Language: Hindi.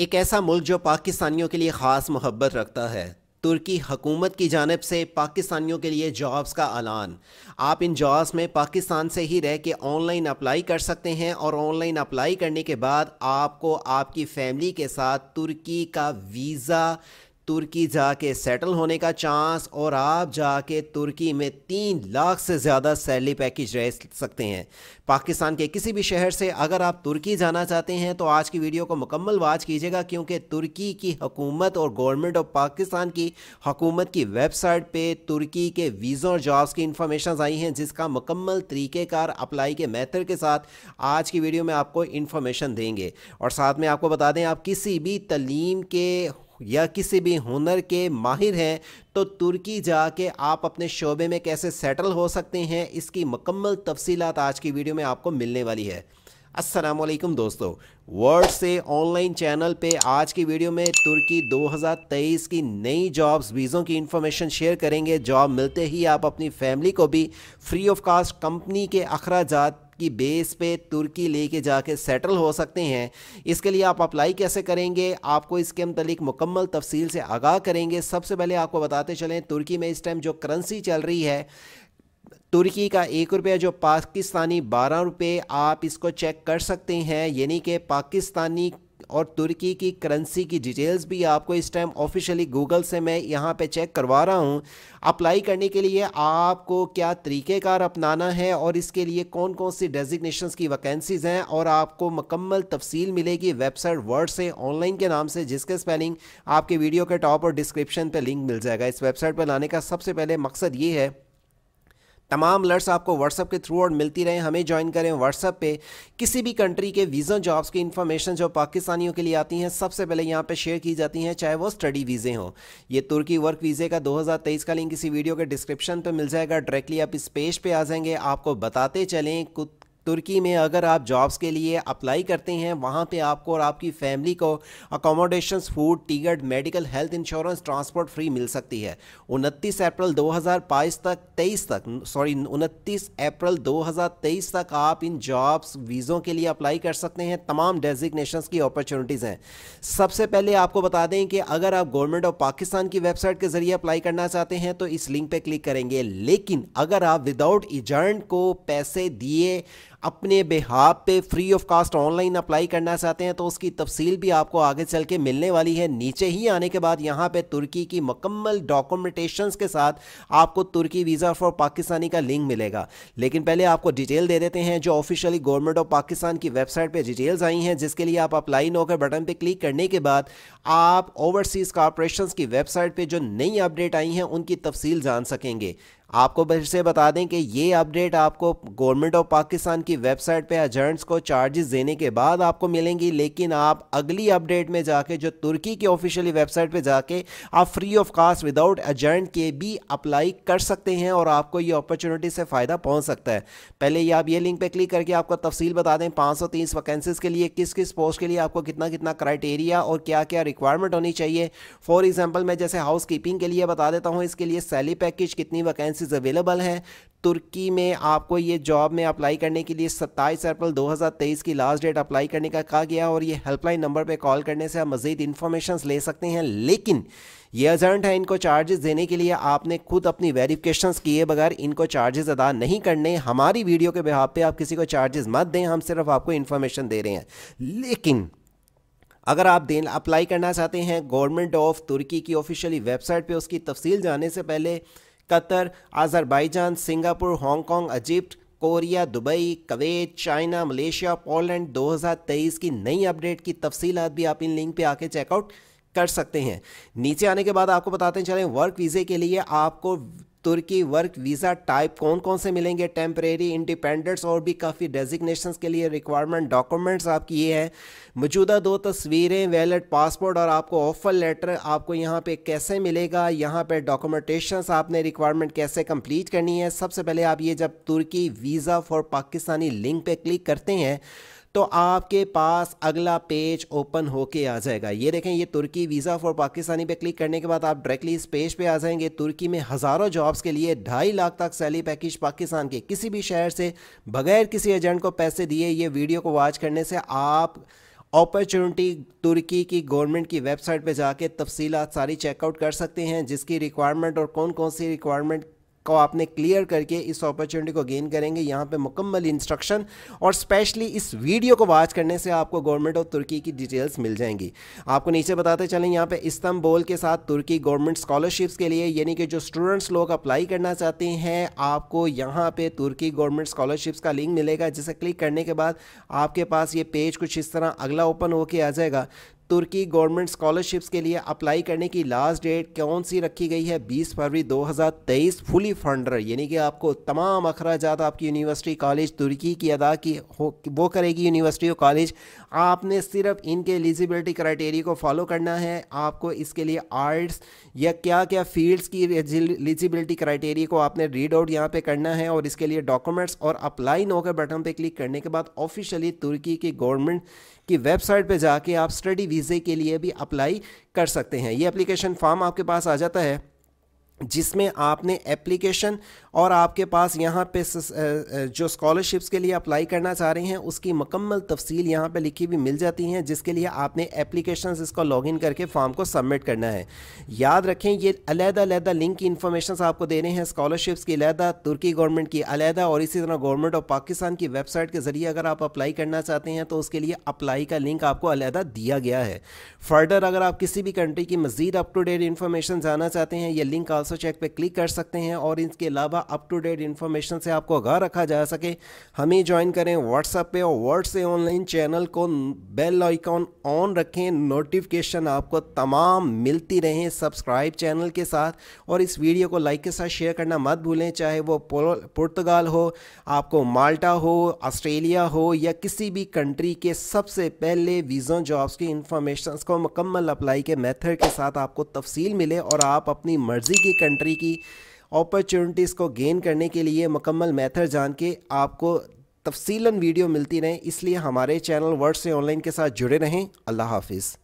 एक ऐसा मुल्क जो पाकिस्तानियों के लिए ख़ास मोहब्बत रखता है तुर्की हकूमत की जानब से पाकिस्तानियों के लिए जॉब्स का ऐलान आप इन जॉब्स में पाकिस्तान से ही रह के ऑनलाइन अप्लाई कर सकते हैं और ऑनलाइन अप्लाई करने के बाद आपको आपकी फ़ैमिली के साथ तुर्की का वीज़ा तुर्की जाके सेटल होने का चांस और आप जाके तुर्की में तीन लाख से ज़्यादा सैलरी पैकेज रह सकते हैं पाकिस्तान के किसी भी शहर से अगर आप तुर्की जाना चाहते हैं तो आज की वीडियो को मुकम्मल वाच कीजिएगा क्योंकि तुर्की की हकूमत और गवर्नमेंट ऑफ पाकिस्तान की हकूमत की वेबसाइट पे तुर्की के वीज़ा और जॉब्स की इन्फॉर्मेशन आई हैं जिसका मुकम्मल तरीक़ेकार अप्लाई के मेथड के साथ आज की वीडियो में आपको इन्फॉर्मेशन देंगे और साथ में आपको बता दें आप किसी भी तलीम के या किसी भी हुनर के माहिर हैं तो तुर्की जाके आप अपने शोबे में कैसे सेटल हो सकते हैं इसकी मकम्मल तफसी आज की वीडियो में आपको मिलने वाली है असलम दोस्तों वर्ल्ड से ऑनलाइन चैनल पे आज की वीडियो में तुर्की 2023 की नई जॉब्स वीज़ों की इन्फॉर्मेशन शेयर करेंगे जॉब मिलते ही आप अपनी फैमिली को भी फ्री ऑफ कास्ट कंपनी के अखराज की बेस पे तुर्की लेके जाके सेटल हो सकते हैं इसके लिए आप अप्लाई कैसे करेंगे आपको इसके मतलब मुकम्मल तफसील से आगाह करेंगे सबसे पहले आपको बताते चलें तुर्की में इस टाइम जो करेंसी चल रही है तुर्की का एक रुपया जो पाकिस्तानी बारह रुपये आप इसको चेक कर सकते हैं यानी कि पाकिस्तानी और तुर्की की करेंसी की डिटेल्स भी आपको इस टाइम ऑफिशियली गूगल से मैं यहाँ पे चेक करवा रहा हूँ अप्लाई करने के लिए आपको क्या तरीक़ेकार अपनाना है और इसके लिए कौन कौन सी डेजिग्नेशन की वैकेंसीज़ हैं और आपको मकम्मल तफसील मिलेगी वेबसाइट वर्ड से ऑनलाइन के नाम से जिसके स्पेलिंग आपके वीडियो के टॉप और डिस्क्रिप्शन पर लिंक मिल जाएगा इस वेबसाइट पर लाने का सबसे पहले मकसद ये है तमाम अलर्ट्स आपको व्हाट्सअप के थ्रू और मिलती रहे हमें ज्वाइन करें व्हाट्सअप पे किसी भी कंट्री के वीज़ा जॉब्स की इन्फॉर्मेशन जो पाकिस्तानियों के लिए आती हैं सबसे पहले यहाँ पे शेयर की जाती हैं चाहे वो स्टडी वीज़े हों ये तुर्की वर्क वीज़े का 2023 का लिंक इसी वीडियो के डिस्क्रिप्शन पर मिल जाएगा डायरेक्टली आप इस पेज पर पे आ जाएंगे आपको बताते चलें तुर्की में अगर आप जॉब्स के लिए अप्लाई करते हैं वहाँ पे आपको और आपकी फैमिली को accommodation food ticket medical health insurance transport free मिल सकती है उनतीस अप्रैल 2022 तक 23 तक सॉरी उनतीस अप्रैल 2023 तक आप इन जॉब्स वीज़ों के लिए अप्लाई कर सकते हैं तमाम डेजिग्नेशन की अपॉर्चुनिटीज़ हैं सबसे पहले आपको बता दें कि अगर आप गवर्नमेंट ऑफ पाकिस्तान की वेबसाइट के ज़रिए अप्लाई करना चाहते हैं तो इस लिंक पर क्लिक करेंगे लेकिन अगर आप विदाउट इजर्न को पैसे दिए अपने बेहाब पे free of cost online apply करना चाहते हैं तो उसकी तफसील भी आपको आगे चल के मिलने वाली है नीचे ही आने के बाद यहाँ पे तुर्की की मकम्मल डॉक्यूमेंटेशन के साथ आपको तुर्की वीज़ा फॉर पाकिस्तानी का लिंक मिलेगा लेकिन पहले आपको डिटेल दे देते हैं जो ऑफिशियली गवर्नमेंट ऑफ पाकिस्तान की वेबसाइट पर डिटेल्स आई हैं जिसके लिए आप अप्लाई नो के बटन पर क्लिक करने के बाद आप ओवरसीज़ कॉरपोरेशन की वेबसाइट पर जो नई अपडेट आई हैं उनकी तफसील जान सकेंगे आपको फिर से बता दें कि ये अपडेट आपको गवर्नमेंट ऑफ पाकिस्तान की वेबसाइट पे एजेंट्स को चार्जेस देने के बाद आपको मिलेंगी लेकिन आप अगली अपडेट में जाके जो तुर्की की ऑफिशियली वेबसाइट पे जाके आप free of cost without agent के भी अप्लाई कर सकते हैं और आपको ये अपॉर्चुनिटी से फ़ायदा पहुँच सकता है पहले ये आप ये लिंक पर क्लिक करके आपको तफसील बता दें पाँच सौ तीस वैकेंसीज के लिए किस किस पोस्ट के लिए आपको कितना कितना क्राइटेरिया और क्या क्या रिक्वायरमेंट होनी चाहिए फॉर एग्जाम्पल मैं जैसे हाउस कीपिंग के लिए बता देता हूँ इसके लिए सैली पैकेज कितनी वैकेंसी वैकेंसीज अवेलेबल हैं तुर्की में आपको ये जॉब में अप्लाई करने के लिए 27 अप्रैल 2023 की लास्ट डेट अप्लाई करने का कहा गया और ये हेल्पलाइन नंबर पे कॉल करने से आप मज़ीद इन्फॉर्मेशन ले सकते हैं लेकिन ये अर्जेंट है इनको चार्जेस देने के लिए आपने खुद अपनी वेरिफिकेशन किए बगैर इनको चार्जेस अदा नहीं करने हमारी वीडियो के बिहार पर आप किसी को चार्जेस मत दें हम सिर्फ आपको इन्फॉर्मेशन दे रहे हैं लेकिन अगर आप देन अप्लाई करना चाहते हैं गवर्नमेंट ऑफ तुर्की की ऑफिशियली वेबसाइट पर उसकी तफसील जाने से पहले Qatar Azerbaijan Singapore Hong Kong Egypt Korea Dubai Kuwait China Malaysia Poland 2023 की नई अपडेट की तफसीलात भी आप इन लिंक पे आके चेकआउट कर सकते हैं नीचे आने के बाद आपको बताते चलें वर्क वीज़े के लिए आपको तुर्की वर्क वीज़ा टाइप कौन कौन से मिलेंगे टेम्परेरी इंडिपेंडेंट्स और भी काफ़ी डेजिग्नेशन के लिए रिक्वायरमेंट डॉक्यूमेंट्स आपकी ये है मौजूदा दो तस्वीरें वैलड पासपोर्ट और आपको ऑफ़र लेटर आपको यहाँ पे कैसे मिलेगा यहाँ पे डॉक्यूमेंटेशंस आपने रिक्वायरमेंट कैसे कंप्लीट करनी है सबसे पहले आप ये जब तुर्की वीज़ा फॉर पाकिस्तानी लिंक पर क्लिक करते हैं तो आपके पास अगला पेज ओपन होके आ जाएगा ये देखें ये तुर्की वीज़ा फॉर पाकिस्तानी पे क्लिक करने के बाद आप डायरेक्टली इस पेज पे आ जाएंगे तुर्की में हज़ारों जॉब्स के लिए ढाई लाख तक सैलरी पैकेज पाकिस्तान के किसी भी शहर से बगैर किसी एजेंट को पैसे दिए ये वीडियो को वॉच करने से आप अपॉर्चुनिटी तुर्की की गवर्नमेंट की वेबसाइट पे जाके तफसीलात सारी चेकआउट कर सकते हैं जिसकी रिक्वायरमेंट और कौन कौन सी रिक्वायरमेंट को आपने क्लियर करके इस अपॉर्चुनिटी को गेन करेंगे यहाँ पे मुकम्मल इंस्ट्रक्शन और स्पेशली इस वीडियो को वॉच करने से आपको गवर्नमेंट ऑफ तुर्की की डिटेल्स मिल जाएंगी आपको नीचे बताते चलें यहाँ पे इस्तांबुल के साथ तुर्की गवर्नमेंट स्कॉलरशिप्स के लिए यानी कि जो स्टूडेंट्स लोग अप्लाई करना चाहते हैं आपको यहाँ पर तुर्की गवर्नमेंट स्कॉलरशिप्स का लिंक मिलेगा जिसे क्लिक करने के बाद आपके पास ये पेज कुछ इस तरह अगला ओपन होके आ जाएगा तुर्की गवर्नमेंट स्कॉलरशिप्स के लिए अप्लाई करने की लास्ट डेट कौन सी रखी गई है 20 फरवरी 2023 फुली फंडर यानी कि आपको तमाम अखराज आपकी यूनिवर्सिटी कॉलेज तुर्की की अदा की हो वो करेगी यूनिवर्सिटी और कॉलेज आपने सिर्फ इनके एलिजिबिलिटी क्राइटेरिया को फॉलो करना है आपको इसके लिए आर्ट्स या क्या क्या फील्ड्स की एलिजिबिलिटी क्राइटेरिया को आपने रीड आउट यहाँ पर करना है और इसके लिए डॉक्यूमेंट्स और अप्लाई नोकर बटन पर क्लिक करने के बाद ऑफिशियली तुर्की की गवर्नमेंट की वेबसाइट पर जाके आप स्टडी वीज़े के लिए भी अप्लाई कर सकते हैं ये एप्लीकेशन फॉर्म आपके पास आ जाता है जिसमें आपने एप्लीकेशन और आपके पास यहाँ पे जो स्कॉलरशिप्स के लिए अप्लाई करना चाह रहे हैं उसकी मकम्मल तफसील यहाँ पे लिखी हुई मिल जाती हैं जिसके लिए आपने एप्लीकेशन इसको लॉगिन करके फॉर्म को सबमिट करना है याद रखें ये अलहदा अलहदा लिंक की इन्फॉर्मेशन आपको दे रहे हैं स्कॉलरशिप्स की अलहदा तुर्की गवर्नमेंट की अलहदा और इसी तरह गवर्नमेंट ऑफ पाकिस्तान की वेबसाइट के ज़रिए अगर आप अप्लाई करना चाहते हैं तो उसके लिए अप्लाई का लिंक आपको अलहदा दिया गया है फर्दर अगर आप किसी भी कंट्री की मजीद अप टू डेट इन्फॉर्मेशन जाना चाहते हैं ये लिंक आल्सो चेक पर क्लिक कर सकते हैं और इसके अलावा अप टू डेट इन्फॉर्मेशन से आपको आगा रखा जा सके हमें ज्वाइन करें व्हाट्सएप पे और वर्ड से ऑनलाइन चैनल को बेल आइकॉन ऑन रखें नोटिफिकेशन आपको तमाम मिलती रहें सब्सक्राइब चैनल के साथ और इस वीडियो को लाइक के साथ शेयर करना मत भूलें चाहे वो पुर्तगाल हो आपको माल्टा हो ऑस्ट्रेलिया हो या किसी भी कंट्री के सबसे पहले वीज़ों जॉब्स की इन्फॉर्मेशन को मुकम्मल अप्लाई के मेथड के साथ आपको तफसील मिले और आप अपनी मर्ज़ी की कंट्री की अपॉर्चुनिटीज़ को गेन करने के लिए मुकम्मल मेथड जान के आपको तफसीला वीडियो मिलती रहे इसलिए हमारे चैनल वर्ड से ऑनलाइन के साथ जुड़े रहें अल्लाह हाफिज़